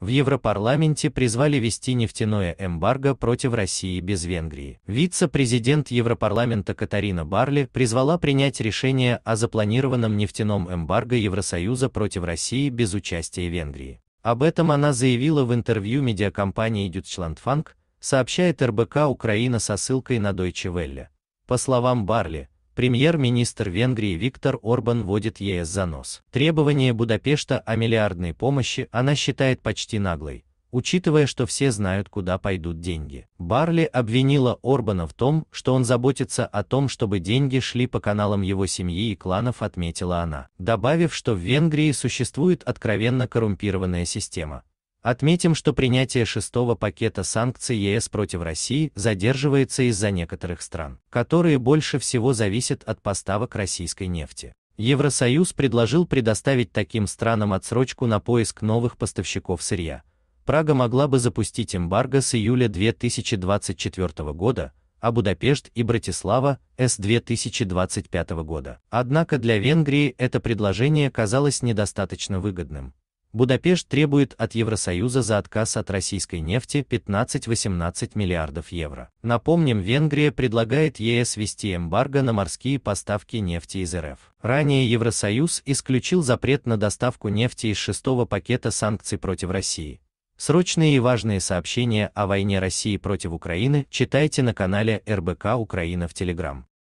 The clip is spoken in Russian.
в Европарламенте призвали вести нефтяное эмбарго против России без Венгрии. Вице-президент Европарламента Катарина Барли призвала принять решение о запланированном нефтяном эмбарго Евросоюза против России без участия Венгрии. Об этом она заявила в интервью медиакомпании Deutschlandfunk, сообщает РБК Украина со ссылкой на Deutsche Welle. По словам Барли, Премьер-министр Венгрии Виктор Орбан вводит ЕС за нос. Требование Будапешта о миллиардной помощи она считает почти наглой, учитывая, что все знают, куда пойдут деньги. Барли обвинила Орбана в том, что он заботится о том, чтобы деньги шли по каналам его семьи и кланов, отметила она, добавив, что в Венгрии существует откровенно коррумпированная система, Отметим, что принятие шестого пакета санкций ЕС против России задерживается из-за некоторых стран, которые больше всего зависят от поставок российской нефти. Евросоюз предложил предоставить таким странам отсрочку на поиск новых поставщиков сырья. Прага могла бы запустить эмбарго с июля 2024 года, а Будапешт и Братислава с 2025 года. Однако для Венгрии это предложение казалось недостаточно выгодным, Будапешт требует от Евросоюза за отказ от российской нефти 15-18 миллиардов евро. Напомним, Венгрия предлагает ЕС ввести эмбарго на морские поставки нефти из РФ. Ранее Евросоюз исключил запрет на доставку нефти из шестого пакета санкций против России. Срочные и важные сообщения о войне России против Украины читайте на канале РБК Украина в Телеграм.